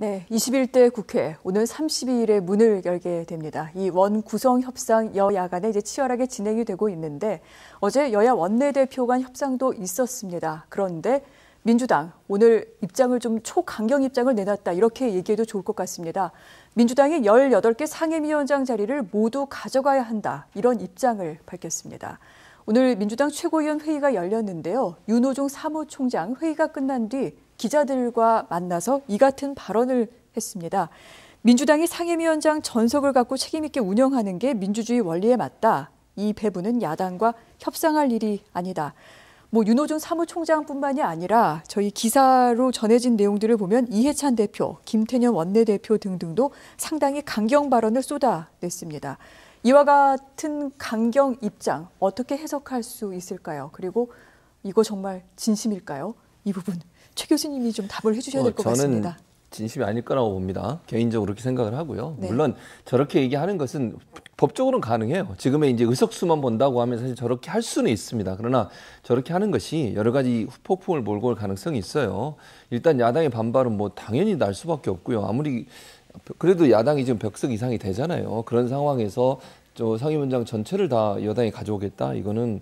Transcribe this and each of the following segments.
네, 21대 국회 오늘 32일에 문을 열게 됩니다. 이 원 구성 협상 여야 간에 이제 치열하게 진행이 되고 있는데 어제 여야 원내대표 간 협상도 있었습니다. 그런데 민주당 오늘 입장을 좀 초강경 입장을 내놨다 이렇게 얘기해도 좋을 것 같습니다. 민주당이 18개 상임위원장 자리를 모두 가져가야 한다 이런 입장을 밝혔습니다. 오늘 민주당 최고위원 회의가 열렸는데요. 윤호중 사무총장 회의가 끝난 뒤 기자들과 만나서 이 같은 발언을 했습니다. 민주당이 상임위원장 전석을 갖고 책임있게 운영하는 게 민주주의 원리에 맞다. 이 배분은 야당과 협상할 일이 아니다. 뭐 윤호중 사무총장뿐만이 아니라 저희 기사로 전해진 내용들을 보면 이해찬 대표, 김태년 원내대표 등등도 상당히 강경 발언을 쏟아냈습니다. 이와 같은 강경 입장 어떻게 해석할 수 있을까요? 그리고 이거 정말 진심일까요? 이 부분 최 교수님이 좀 답을 해주셔야 될것 어, 같습니다. 진심이 아닐 거라고 봅니다. 개인적으로 그렇게 생각을 하고요. 네. 물론 저렇게 얘기하는 것은 법적으로는 가능해요. 지금의 이제 의석수만 본다고 하면 사실 저렇게 할 수는 있습니다. 그러나 저렇게 하는 것이 여러 가지 폭풍을 몰고 올 가능성이 있어요. 일단 야당의 반발은 뭐 당연히 날 수밖에 없고요. 아무리 그래도 야당이 지금 벽석 이상이 되잖아요. 그런 상황에서 저상임원장 전체를 다 여당이 가져오겠다. 이거는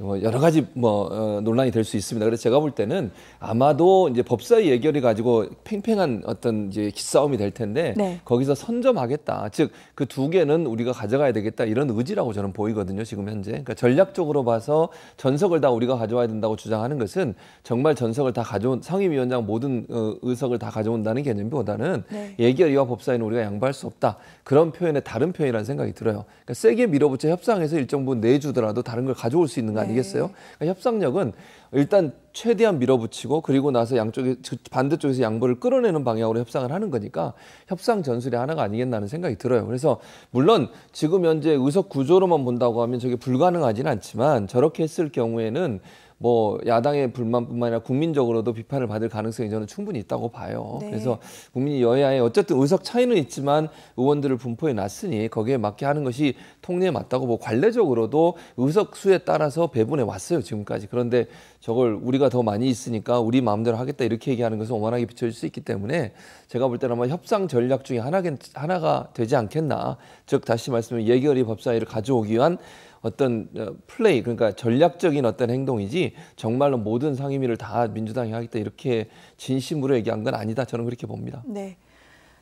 뭐 여러 가지 뭐 어, 논란이 될 수 있습니다. 그래서 제가 볼 때는 아마도 이제 법사위 예결이 가지고 팽팽한 어떤 이제 기싸움이 될 텐데 네. 거기서 선점하겠다. 즉 그 두 개는 우리가 가져가야 되겠다 이런 의지라고 저는 보이거든요. 지금 현재. 그러니까 전략적으로 봐서 전석을 다 우리가 가져와야 된다고 주장하는 것은 정말 전석을 다 가져온 상임위원장 모든 어, 의석을 다 가져온다는 개념보다는 네. 예결위와 법사위는 우리가 양보할 수 없다. 그런 표현의 다른 표현이라는 생각이 들어요. 그러니까 세게 밀어붙여 협상해서 일정 부분 내주더라도 다른 걸 가져올 수 있는 가아 아니겠어요? 그러니까 협상력은 일단 최대한 밀어붙이고 그리고 나서 양쪽에 반대쪽에서 양보를 끌어내는 방향으로 협상을 하는 거니까 협상 전술의 하나가 아니겠나는 생각이 들어요. 그래서 물론 지금 현재 의석 구조로만 본다고 하면 저게 불가능하진 않지만 저렇게 했을 경우에는 뭐 야당의 불만뿐만 아니라 국민적으로도 비판을 받을 가능성이 저는 충분히 있다고 봐요. 네. 그래서 국민이 여야에 어쨌든 의석 차이는 있지만 의원들을 분포해 놨으니 거기에 맞게 하는 것이 통례에 맞다고 뭐 관례적으로도 의석 수에 따라서 배분해 왔어요 지금까지. 그런데 저걸 우리가 더 많이 있으니까 우리 마음대로 하겠다 이렇게 얘기하는 것은 원만하게 비춰질 수 있기 때문에 제가 볼 때는 아마 협상 전략 중에 하나, 하나가 되지 않겠나. 즉 다시 말씀드면 예결위 법사위를 가져오기 위한 어떤 어, 플레이 그러니까 전략적인 어떤 행동이지 정말로 모든 상임위를 다 민주당이 하겠다 이렇게 진심으로 얘기한 건 아니다 저는 그렇게 봅니다. 네.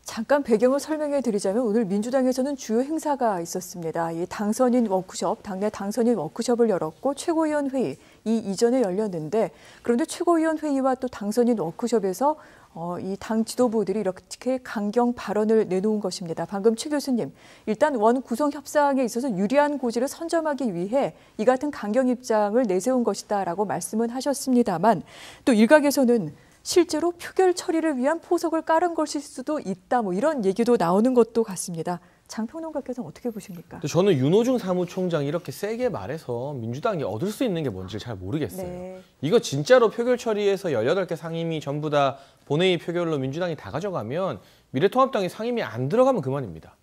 잠깐 배경을 설명해 드리자면 오늘 민주당에서는 주요 행사가 있었습니다. 이 당선인 워크숍, 당내 당선인 워크숍을 열었고 최고위원 회의 이 이전에 열렸는데 그런데 최고위원 회의와 또 당선인 워크숍에서 어, 이당 지도부들이 이렇게 강경 발언을 내놓은 것입니다. 방금 최 교수님, 일단 원 구성 협상에 있어서 유리한 고지를 선점하기 위해 이 같은 강경 입장을 내세운 것이다라고 말씀은 하셨습니다만 또 일각에서는 실제로 표결 처리를 위한 포석을 깔은 것일 수도 있다. 뭐 이런 얘기도 나오는 것도 같습니다. 장평론가께서 는 어떻게 보십니까? 저는 윤호중 사무총장이 이렇게 세게 말해서 민주당이 얻을 수 있는 게 뭔지를 잘 모르겠어요. 네. 이거 진짜로 표결 처리해서 18개 상임위 전부 다 본회의 표결로 민주당이 다 가져가면 미래통합당이 상임위 안 들어가면 그만입니다.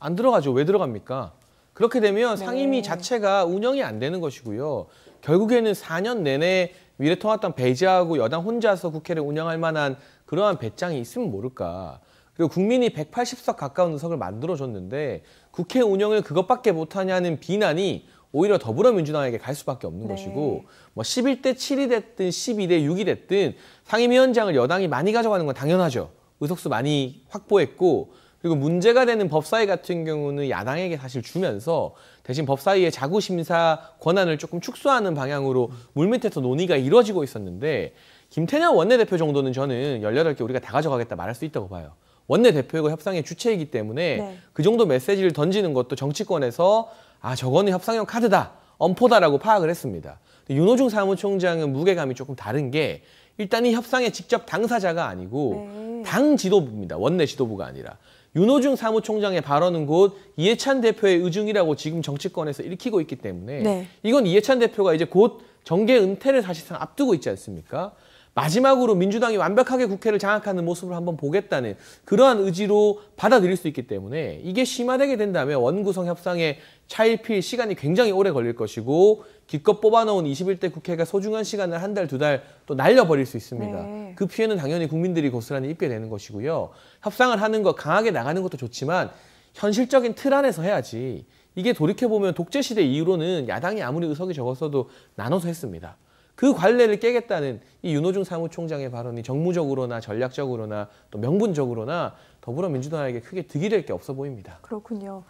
안 들어가죠. 왜 들어갑니까? 그렇게 되면 네. 상임위 네. 자체가 운영이 안 되는 것이고요. 결국에는 4년 내내 미래통합당 배제하고 여당 혼자서 국회를 운영할 만한 그러한 배짱이 있으면 모를까. 그리고 국민이 180석 가까운 의석을 만들어줬는데 국회 운영을 그것밖에 못하냐는 비난이 오히려 더불어민주당에게 갈 수밖에 없는 네. 것이고 뭐 11대 7이 됐든 12대 6이 됐든 상임위원장을 여당이 많이 가져가는 건 당연하죠. 의석수 많이 확보했고 그리고 문제가 되는 법사위 같은 경우는 야당에게 사실 주면서 대신 법사위의 자구심사 권한을 조금 축소하는 방향으로 물밑에서 논의가 이루어지고 있었는데 김태년 원내대표 정도는 저는 열여덟 개 우리가 다 가져가겠다 말할 수 있다고 봐요. 원내대표이고 그 협상의 주체이기 때문에 네. 그 정도 메시지를 던지는 것도 정치권에서 아 저거는 협상용 카드다 엄포다라고 파악을 했습니다. 윤호중 사무총장은 무게감이 조금 다른 게 일단 이 협상의 직접 당사자가 아니고 네. 당 지도부입니다. 원내 지도부가 아니라 윤호중 사무총장의 발언은 곧 이해찬 대표의 의중이라고 지금 정치권에서 읽히고 있기 때문에 네. 이건 이해찬 대표가 이제 곧 정계 은퇴를 사실상 앞두고 있지 않습니까? 마지막으로 민주당이 완벽하게 국회를 장악하는 모습을 한번 보겠다는 그러한 의지로 받아들일 수 있기 때문에 이게 심화되게 된다면 원구성 협상의 차일필 시간이 굉장히 오래 걸릴 것이고 기껏 뽑아놓은 21대 국회가 소중한 시간을 한 달, 두 달 또 날려버릴 수 있습니다. 네. 그 피해는 당연히 국민들이 고스란히 입게 되는 것이고요. 협상을 하는 거 강하게 나가는 것도 좋지만 현실적인 틀 안에서 해야지 이게 돌이켜보면 독재시대 이후로는 야당이 아무리 의석이 적었어도 나눠서 했습니다. 그 관례를 깨겠다는 이 윤호중 사무총장의 발언이 정무적으로나 전략적으로나 또 명분적으로나 더불어민주당에게 크게 득이 될 게 없어 보입니다. 그렇군요.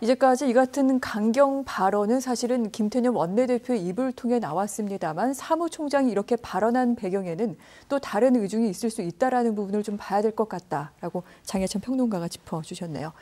이제까지 이 같은 강경 발언은 사실은 김태년 원내대표 입을 통해 나왔습니다만 사무총장이 이렇게 발언한 배경에는 또 다른 의중이 있을 수 있다라는 부분을 좀 봐야 될 것 같다라고 장혜찬 평론가가 짚어주셨네요.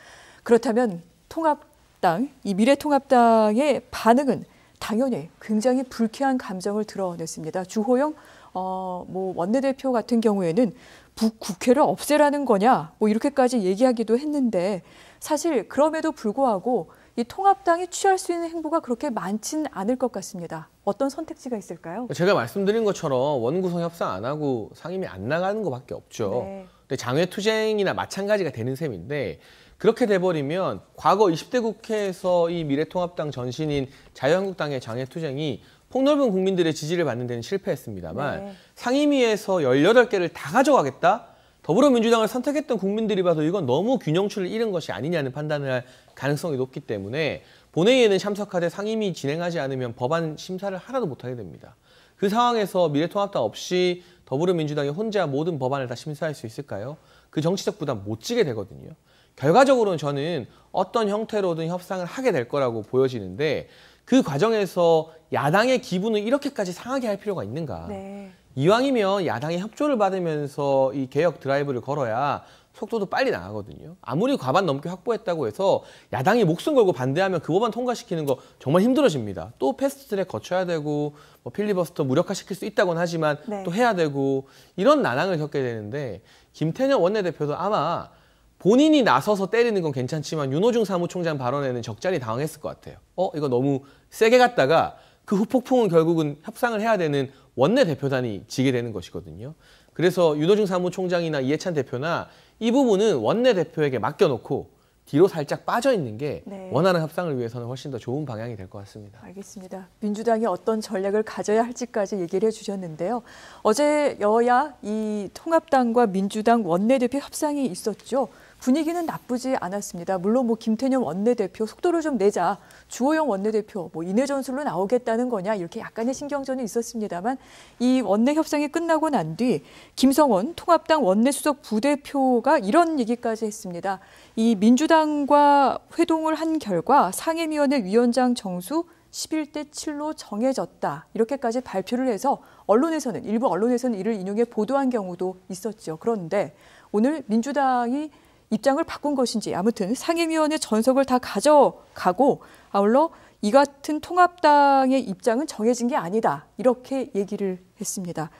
그렇다면 통합당, 이 미래통합당의 반응은 당연히 굉장히 불쾌한 감정을 드러냈습니다. 주호영 어, 뭐 원내대표 같은 경우에는 북 국회를 없애라는 거냐 뭐 이렇게까지 얘기하기도 했는데 사실 그럼에도 불구하고 이 통합당이 취할 수 있는 행보가 그렇게 많지는 않을 것 같습니다. 어떤 선택지가 있을까요? 제가 말씀드린 것처럼 원구성 협상 안 하고 상임위 안 나가는 것밖에 없죠. 네. 근데 장외 투쟁이나 마찬가지가 되는 셈인데 그렇게 돼버리면 과거 20대 국회에서 이 미래통합당 전신인 자유한국당의 장애투쟁이 폭넓은 국민들의 지지를 받는 데는 실패했습니다만 네. 상임위에서 18개를 다 가져가겠다? 더불어민주당을 선택했던 국민들이 봐도 이건 너무 균형추를 잃은 것이 아니냐는 판단을 할 가능성이 높기 때문에 본회의에는 참석하되 상임위 진행하지 않으면 법안 심사를 하나도 못하게 됩니다. 그 상황에서 미래통합당 없이 더불어민주당이 혼자 모든 법안을 다 심사할 수 있을까요? 그 정치적 부담 못 지게 되거든요. 결과적으로는 저는 어떤 형태로든 협상을 하게 될 거라고 보여지는데 그 과정에서 야당의 기분을 이렇게까지 상하게 할 필요가 있는가. 네. 이왕이면 야당의 협조를 받으면서 이 개혁 드라이브를 걸어야 속도도 빨리 나가거든요. 아무리 과반 넘게 확보했다고 해서 야당이 목숨 걸고 반대하면 그 법안 통과시키는 거 정말 힘들어집니다. 또 패스트트랙 거쳐야 되고 뭐 필리버스터 무력화시킬 수 있다고는 하지만 네. 또 해야 되고 이런 난항을 겪게 되는데 김태년 원내대표도 아마 본인이 나서서 때리는 건 괜찮지만 윤호중 사무총장 발언에는 적잖이 당황했을 것 같아요. 어 이거 너무 세게 갔다가 그 후폭풍은 결국은 협상을 해야 되는 원내 대표단이 지게 되는 것이거든요. 그래서 윤호중 사무총장이나 이해찬 대표나 이 부분은 원내 대표에게 맡겨놓고 뒤로 살짝 빠져 있는 게 네. 원하는 협상을 위해서는 훨씬 더 좋은 방향이 될 것 같습니다. 알겠습니다. 민주당이 어떤 전략을 가져야 할지까지 얘기를 해주셨는데요. 어제 여야 이 통합당과 민주당 원내대표 협상이 있었죠. 분위기는 나쁘지 않았습니다. 물론 뭐 김태년 원내대표 속도를 좀 내자, 주호영 원내대표 뭐인내 전술로 나오겠다는 거냐 이렇게 약간의 신경전이 있었습니다만 이 원내 협상이 끝나고 난 뒤 김성원 통합당 원내수석 부대표가 이런 얘기까지 했습니다. 이 민주당과 회동을 한 결과 상임위원회 위원장 정수 11대 7로 정해졌다. 이렇게까지 발표를 해서 언론에서는 일부 언론에서는 이를 인용해 보도한 경우도 있었죠. 그런데 오늘 민주당이 입장을 바꾼 것인지 아무튼 상임위원회 전석을 다 가져가고 아울러 이 같은 통합당의 입장은 정해진 게 아니다 이렇게 얘기를 했습니다.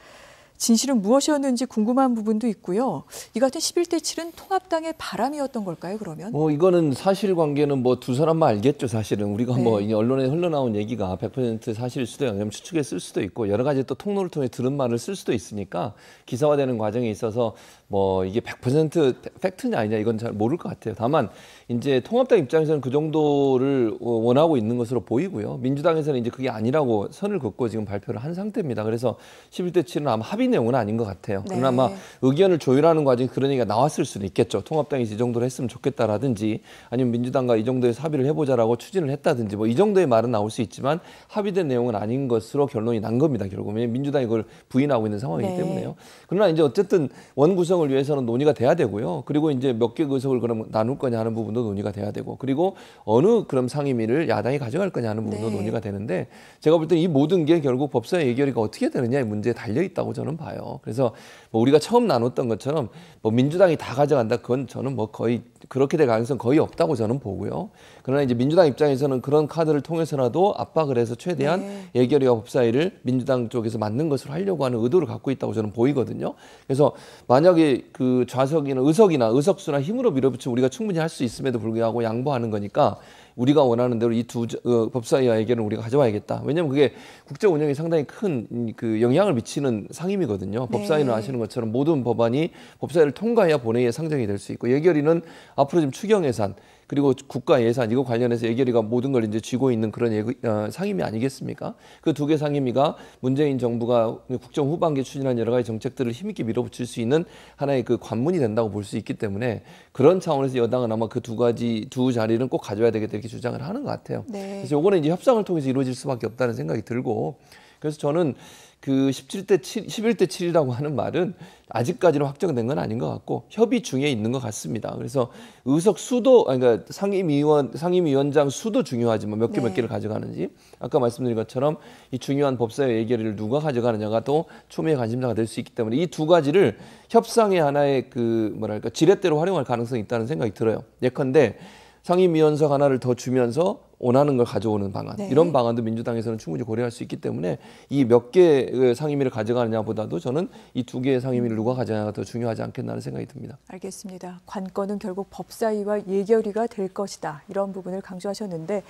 진실은 무엇이었는지 궁금한 부분도 있고요. 이 같은 11대 7은 통합당의 바람이었던 걸까요? 그러면? 뭐 이거는 사실관계는 뭐 두 사람만 알겠죠. 사실은 우리가 뭐 네. 뭐 언론에 흘러나온 얘기가 100% 사실일 수도 있고 추측에 쓸 수도 있고 여러 가지 또 통로를 통해 들은 말을 쓸 수도 있으니까 기사화되는 과정에 있어서 뭐 이게 100% 팩트냐 아니냐 이건 잘 모를 것 같아요. 다만 이제 통합당 입장에서는 그 정도를 원하고 있는 것으로 보이고요. 민주당에서는 이제 그게 아니라고 선을 긋고 지금 발표를 한 상태입니다. 그래서 11대 7은 아마 합의 내용은 아닌 것 같아요. 네. 그나마 아 의견을 조율하는 과정에 그런 얘기가 나왔을 수는 있겠죠. 통합당이 이 정도로 했으면 좋겠다라든지 아니면 민주당과 이정도의 합의를 해보자라고 추진을 했다든지 뭐 이 정도의 말은 나올 수 있지만 합의된 내용은 아닌 것으로 결론이 난 겁니다. 결국은 민주당이 그걸 부인하고 있는 상황이기 네. 때문에요. 그러나 이제 어쨌든 원구성 형평성을 위해서는 논의가 돼야 되고요. 그리고 이제 몇 개 의석을 그럼 나눌 거냐 하는 부분도 논의가 돼야 되고 그리고 어느 그럼 상임위를 야당이 가져갈 거냐 하는 부분도 네. 논의가 되는데 제가 볼때이 모든 게 결국 법사위 예결위가 어떻게 되느냐의 문제에 달려 있다고 저는 봐요. 그래서 뭐 우리가 처음 나눴던 것처럼 뭐 민주당이 다 가져간다 그건 저는 뭐 거의 그렇게 될 가능성 거의 없다고 저는 보고요. 그러나 이제 민주당 입장에서는 그런 카드를 통해서라도 압박을 해서 최대한 네. 예결위와 법사위를 민주당 쪽에서 맞는 것으로 하려고 하는 의도를 갖고 있다고 저는 보이거든요. 그래서 만약에 그 좌석이나 의석이나 의석수나 힘으로 밀어붙여 우리가 충분히 할 수 있음에도 불구하고 양보하는 거니까 우리가 원하는 대로 이두 어, 법사위와 의견을 우리가 가져와야겠다. 왜냐하면 그게 국제 운영에 상당히 큰 그 영향을 미치는 상임이거든요. 네. 법사위는 아시는 것처럼 모든 법안이 법사위를 통과해야 본회의에 상정이 될 수 있고 예결위는 앞으로 지금 추경 예산 그리고 국가 예산 이거 관련해서 예결위가 모든 걸 이제 쥐고 있는 그런 예 어, 상임위 아니겠습니까? 그 두 개 상임위가 문재인 정부가 국정 후반기 추진한 여러 가지 정책들을 힘있게 밀어붙일 수 있는 하나의 그 관문이 된다고 볼 수 있기 때문에 그런 차원에서 여당은 아마 그 두 가지 두 자리는 꼭 가져야 되겠다 이렇게 주장을 하는 것 같아요. 네. 그래서 요거는 이제 협상을 통해서 이루어질 수밖에 없다는 생각이 들고 그래서 저는 그 17대 7, 11대 7이라고 하는 말은 아직까지는 확정된 건 아닌 것 같고 협의 중에 있는 것 같습니다. 그래서 의석 수도 그러니까 상임위원 상임위원장 수도 중요하지만 몇 개몇 네. 몇 개를 가져가는지 아까 말씀드린 것처럼 이 중요한 법사위 의결을 누가 가져가느냐가 또 초미의 관심사가 될 수 있기 때문에 이 두 가지를 협상의 하나의 그 뭐랄까 지렛대로 활용할 가능성이 있다는 생각이 들어요. 예컨대 상임위원석 하나를 더 주면서 원하는 걸 가져오는 방안 네. 이런 방안도 민주당에서는 충분히 고려할 수 있기 때문에 이 몇 개의 그 상임위를 가져가느냐보다도 저는 이 두 개의 상임위를 누가 가져가냐가 더 중요하지 않겠나는 생각이 듭니다. 알겠습니다. 관건은 결국 법사위와 예결위가 될 것이다 이런 부분을 강조하셨는데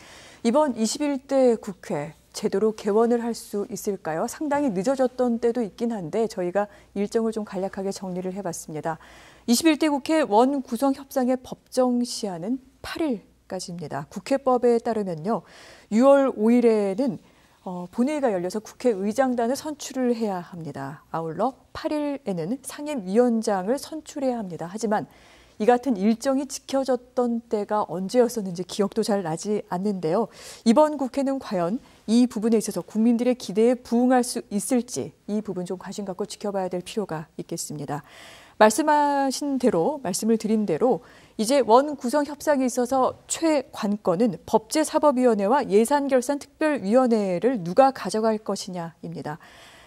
이번 21대 국회 제대로 개원을 할 수 있을까요? 상당히 늦어졌던 때도 있긴 한데 저희가 일정을 좀 간략하게 정리를 해봤습니다. 21대 국회 원 구성 협상의 법정 시한은 8일 1까지입니다 국회법에 따르면요. 6월 5일에는 어, 본회의가 열려서 국회의장단을 선출을 해야 합니다. 아울러 8일에는 상임위원장을 선출해야 합니다. 하지만 이 같은 일정이 지켜졌던 때가 언제였었는지 기억도 잘 나지 않는데요. 이번 국회는 과연 이 부분에 있어서 국민들의 기대에 부응할 수 있을지 이 부분 좀 관심 갖고 지켜봐야 될 필요가 있겠습니다. 말씀하신 대로 말씀을 드린 대로 이제 원 구성 협상에 있어서 최관건은 법제사법위원회와 예산결산특별위원회를 누가 가져갈 것이냐입니다.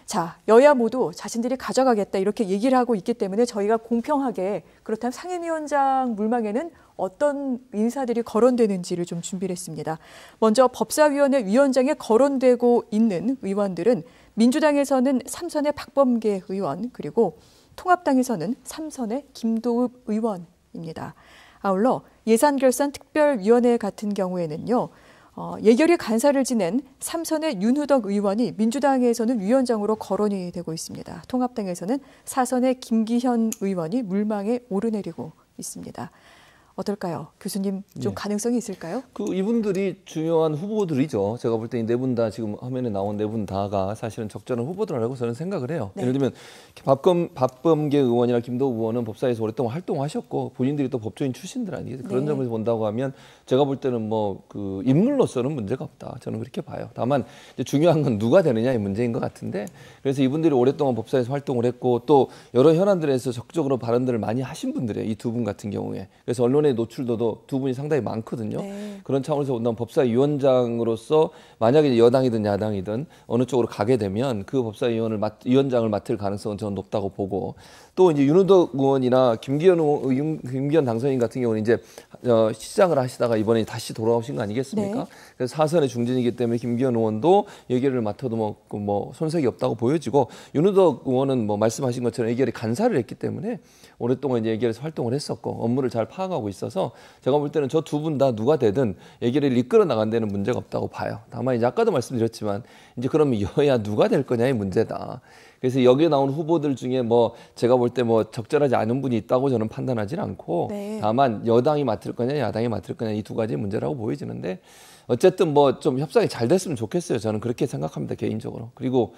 자, 여야 모두 자신들이 가져가겠다 이렇게 얘기를 하고 있기 때문에 저희가 공평하게 그렇다면 상임위원장 물망에는 어떤 인사들이 거론되는지를 좀 준비를 했습니다. 먼저 법사위원회 위원장에 거론되고 있는 의원들은 민주당에서는 삼선의 박범계 의원 그리고 통합당에서는 삼선의 김도읍 의원입니다. 아울러 예산결산 특별위원회 같은 경우에는요. 어, 예결위 간사를 지낸 삼선의 윤후덕 의원이 민주당에서는 위원장으로 거론이 되고 있습니다. 통합당에서는 사선의 김기현 의원이 물망에 오르내리고 있습니다. 어떨까요? 교수님 좀 예. 가능성이 있을까요? 그 이분들이 중요한 후보들이죠. 제가 볼 때 이 네 분 다 지금 화면에 나온 네 분 다가 사실은 적절한 후보들이라고 저는 생각을 해요. 네. 예를 들면 박범 박범계 의원이나 김도우 의원은 법사위에서 오랫동안 활동하셨고 본인들이 또 법조인 출신들 아니에요. 그런 네. 점서 본다고 하면 제가 볼 때는 뭐 그 인물로서는 문제가 없다. 저는 그렇게 봐요. 다만 중요한 건 누가 되느냐의 문제인 것 같은데 그래서 이분들이 오랫동안 법사에서 활동을 했고 또 여러 현안들에서 적극적으로 발언들을 많이 하신 분들이에요. 이 두 분 같은 경우에. 그래서 언론의 노출도도 두 분이 상당히 많거든요. 네. 그런 차원에서 온다면 법사위원장으로서 만약에 여당이든 야당이든 어느 쪽으로 가게 되면 그 법사위원을 맡, 위원장을 맡을 가능성은 저는 높다고 보고 또 이제 윤호덕 의원이나 김기현 의원, 김기현 당선인 같은 경우는 이제 어, 시장을 하시다가 하다가 이번에 다시 돌아오신 거 아니겠습니까? 네. 그래서 사선의 중진이기 때문에 김기현 의원도 얘기를 맡아도 뭐, 뭐 손색이 없다고 보여지고 윤우덕 의원은 뭐 말씀하신 것처럼 얘기를 간사를 했기 때문에 오랫동안 얘기를 활동을 했었고 업무를 잘 파악하고 있어서 제가 볼 때는 저 두 분 다 누가 되든 얘기를 이끌어 나간 데는 문제가 없다고 봐요. 다만 이제 아까도 말씀드렸지만 이제 그러면 여야 누가 될 거냐의 문제다. 그래서 여기에 나온 후보들 중에 뭐 제가 볼 때 뭐 적절하지 않은 분이 있다고 저는 판단하진 않고 네. 다만 여당이 맡을 거냐 야당이 맡을 거냐 이 두 가지 문제라고 보여지는데 어쨌든 뭐 좀 협상이 잘 됐으면 좋겠어요. 저는 그렇게 생각합니다 개인적으로. 그리고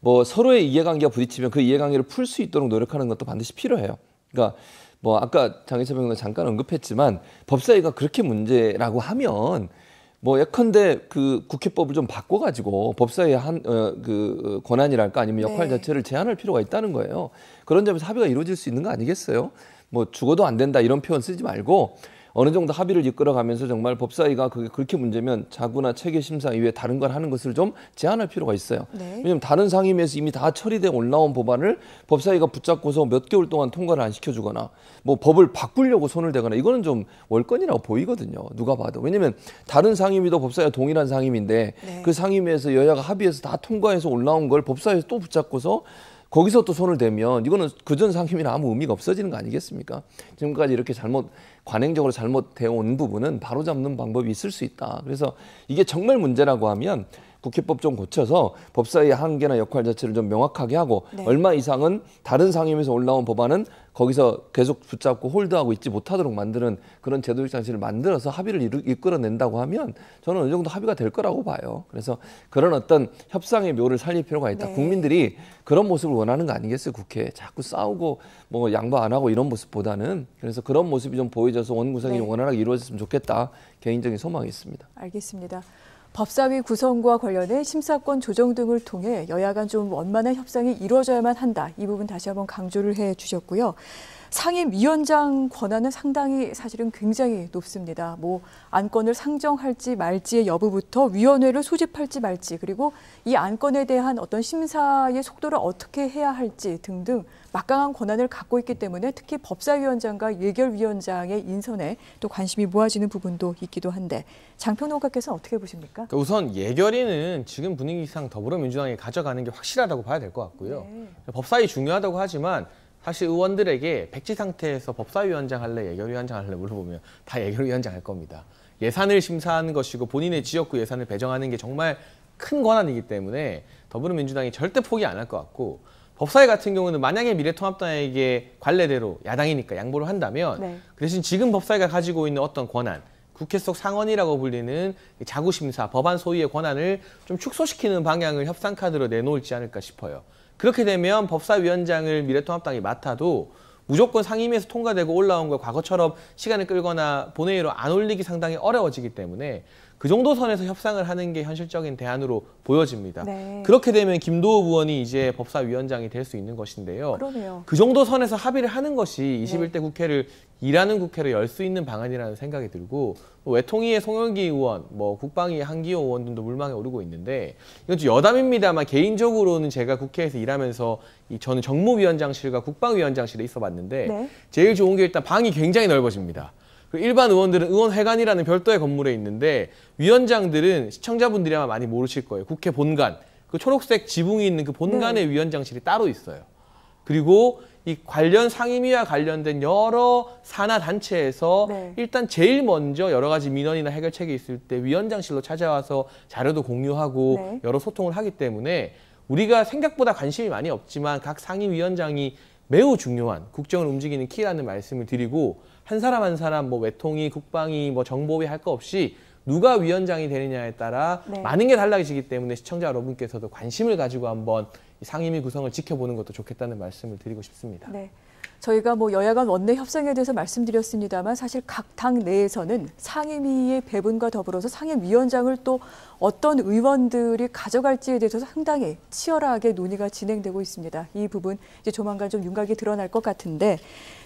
뭐 서로의 이해관계가 부딪히면 그 이해관계를 풀 수 있도록 노력하는 것도 반드시 필요해요. 그러니까 뭐 아까 장희철 변호사 잠깐 언급했지만 법사위가 그렇게 문제라고 하면 뭐 예컨대 그 국회법을 좀 바꿔가지고 법사의 한그 어, 그 권한이랄까 아니면 네. 역할 네. 자체를 제한할 필요가 있다는 거예요. 그런 점에서 합의가 이루어질 수 있는 거 아니겠어요? 뭐 죽어도 안 된다 이런 표현 쓰지 말고 어느 정도 합의를 이끌어가면서 정말 법사위가 그게 그렇게 문제면 자구나 체계 심사 이외에 다른 걸 하는 것을 좀 제한할 필요가 있어요. 네. 왜냐하면 다른 상임위에서 이미 다 처리돼 올라온 법안을 법사위가 붙잡고서 몇 개월 동안 통과를 안 시켜주거나 뭐 법을 바꾸려고 손을 대거나 이거는 좀 월권이라고 보이거든요. 누가 봐도 왜냐하면 다른 상임위도 법사위와 동일한 상임인데 위 네. 그 상임위에서 여야가 합의해서 다 통과해서 올라온 걸 법사위에서 또 붙잡고서 거기서 또 손을 대면 이거는 그전 상임위는 아무 의미가 없어지는 거 아니겠습니까? 지금까지 이렇게 잘못 관행적으로 잘못되어 온 부분은 바로잡는 방법이 있을 수 있다. 그래서 이게 정말 문제라고 하면 국회법 좀 고쳐서 법사위의 한계나 역할 자체를 좀 명확하게 하고 네. 얼마 이상은 다른 상임위에서 올라온 법안은 거기서 계속 붙잡고 홀드하고 있지 못하도록 만드는 그런 제도적 장치를 만들어서 합의를 이루, 이끌어낸다고 하면 저는 어느 정도 합의가 될 거라고 봐요. 그래서 그런 어떤 협상의 묘를 살릴 필요가 있다. 네. 국민들이 그런 모습을 원하는 거 아니겠어요? 국회에 자꾸 싸우고 뭐 양보 안 하고 이런 모습보다는 그래서 그런 모습이 좀 보여져서 원구성이 네. 원활하게 이루어졌으면 좋겠다. 개인적인 소망이 있습니다. 알겠습니다. 법사위 구성과 관련해 심사권 조정 등을 통해 여야 간 좀 원만한 협상이 이루어져야만 한다. 이 부분 다시 한번 강조를 해 주셨고요. 상임위원장 권한은 상당히 사실은 굉장히 높습니다. 뭐 안건을 상정할지 말지의 여부부터 위원회를 소집할지 말지 그리고 이 안건에 대한 어떤 심사의 속도를 어떻게 해야 할지 등등 막강한 권한을 갖고 있기 때문에 특히 법사위원장과 예결위원장의 인선에 또 관심이 모아지는 부분도 있기도 한데 장평호 각께서 는 어떻게 보십니까? 그러니까 우선 예결위는 지금 분위기상 더불어민주당이 가져가는 게 확실하다고 봐야 될 것 같고요. 네. 법사위 중요하다고 하지만 사실 의원들에게 백지 상태에서 법사위원장 할래, 예결위원장 할래 물어보면 다 예결위원장 할 겁니다. 예산을 심사하는 것이고 본인의 지역구 예산을 배정하는 게 정말 큰 권한이기 때문에 더불어민주당이 절대 포기 안 할 것 같고 법사위 같은 경우는 만약에 미래통합당에게 관례대로 야당이니까 양보를 한다면 네. 그 대신 지금 법사위가 가지고 있는 어떤 권한 국회 속 상원이라고 불리는 자구심사, 법안 소위의 권한을 좀 축소시키는 방향을 협상카드로 내놓을지 않을까 싶어요. 그렇게 되면 법사위원장을 미래통합당이 맡아도 무조건 상임위에서 통과되고 올라온 걸 과거처럼 시간을 끌거나 본회의로 안 올리기 상당히 어려워지기 때문에 그 정도 선에서 협상을 하는 게 현실적인 대안으로 보여집니다. 네. 그렇게 되면 김도우 의원이 이제 법사위원장이 될 수 있는 것인데요. 그러네요. 그 정도 선에서 합의를 하는 것이 21대 국회를 일하는 국회를 열 수 있는 방안이라는 생각이 들고 뭐 외통위의 송영기 의원, 뭐 국방위 한기호 의원 등도 물망에 오르고 있는데 이건 좀 여담입니다만 개인적으로는 제가 국회에서 일하면서 이 저는 정무위원장실과 국방위원장실에 있어봤는데 네. 제일 좋은 게 일단 방이 굉장히 넓어집니다. 그리고 일반 의원들은 의원회관이라는 별도의 건물에 있는데 위원장들은 시청자분들이 아마 많이 모르실 거예요. 국회 본관, 그 초록색 지붕이 있는 그 본관의 네. 위원장실이 따로 있어요. 그리고 이 관련 상임위와 관련된 여러 산하 단체에서 네. 일단 제일 먼저 여러 가지 민원이나 해결책이 있을 때 위원장실로 찾아와서 자료도 공유하고 네. 여러 소통을 하기 때문에 우리가 생각보다 관심이 많이 없지만 각 상임위원장이 매우 중요한 국정을 움직이는 키라는 말씀을 드리고 한 사람 한 사람 뭐 외통이 국방이 뭐 정보위 할 거 없이 누가 위원장이 되느냐에 따라 네. 많은 게 달라지기 때문에 시청자 여러분께서도 관심을 가지고 한번 상임위 구성을 지켜보는 것도 좋겠다는 말씀을 드리고 싶습니다. 네. 저희가 뭐 여야 간 원내 협상에 대해서 말씀드렸습니다만 사실 각 당 내에서는 상임위의 배분과 더불어서 상임위원장을 또 어떤 의원들이 가져갈지에 대해서 상당히 치열하게 논의가 진행되고 있습니다. 이 부분 이제 조만간 좀 윤곽이 드러날 것 같은데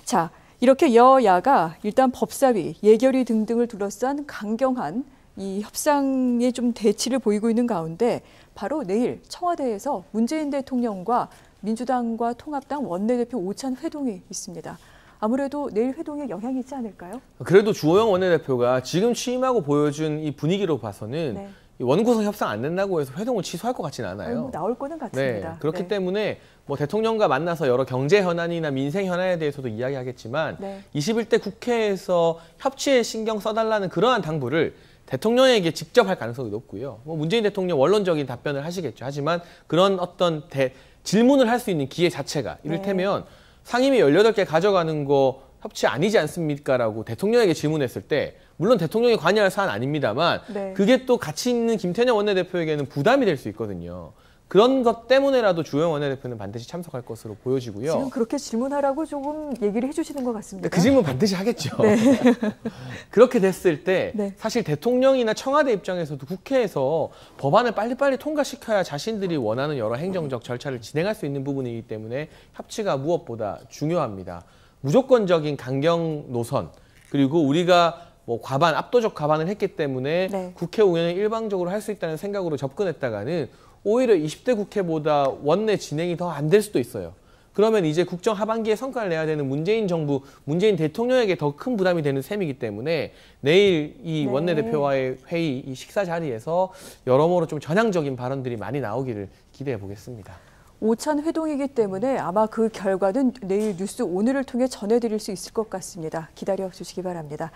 자 이렇게 여야가 일단 법사위 예결위 등등을 둘러싼 강경한 이 협상에 좀 대치를 보이고 있는 가운데 바로 내일 청와대에서 문재인 대통령과 민주당과 통합당 원내대표 오찬 회동이 있습니다. 아무래도 내일 회동에 영향이 있지 않을까요? 그래도 주호영 원내대표가 지금 취임하고 보여준 이 분위기로 봐서는 네. 원구성 협상 안 된다고 해서 회동을 취소할 것 같지는 않아요. 음, 나올 거는 네, 같습니다. 네, 그렇기 네. 때문에 뭐 대통령과 만나서 여러 경제 현안이나 민생 현안에 대해서도 이야기하겠지만 네. 21대 국회에서 협치에 신경 써달라는 그러한 당부를 대통령에게 직접 할 가능성이 높고요. 뭐 문재인 대통령 원론적인 답변을 하시겠죠. 하지만 그런 어떤 대, 질문을 할 수 있는 기회 자체가 이를테면 네. 상임위 18개 가져가는 거 협치 아니지 않습니까라고 대통령에게 질문했을 때 물론 대통령이 관여할 사안 아닙니다만 네. 그게 또 가치 있는 김태년 원내대표에게는 부담이 될 수 있거든요. 그런 것 때문에라도 주호영 원내대표는 반드시 참석할 것으로 보여지고요. 지금 그렇게 질문하라고 조금 얘기를 해주시는 것 같습니다. 그 질문 반드시 하겠죠. 네. 그렇게 됐을 때 네. 사실 대통령이나 청와대 입장에서도 국회에서 법안을 빨리빨리 통과시켜야 자신들이 원하는 여러 행정적 절차를 진행할 수 있는 부분이기 때문에 협치가 무엇보다 중요합니다. 무조건적인 강경 노선 그리고 우리가 뭐 과반 압도적 과반을 했기 때문에 네. 국회 운영을 일방적으로 할 수 있다는 생각으로 접근했다가는 오히려 20대 국회보다 원내 진행이 더 안 될 수도 있어요. 그러면 이제 국정 하반기에 성과를 내야 되는 문재인 정부, 문재인 대통령에게 더 큰 부담이 되는 셈이기 때문에 내일 이 네. 원내대표와의 회의, 이 식사 자리에서 여러모로 좀 전향적인 발언들이 많이 나오기를 기대해 보겠습니다. 오찬 회동이기 때문에 아마 그 결과는 내일 뉴스 오늘을 통해 전해드릴 수 있을 것 같습니다. 기다려 주시기 바랍니다.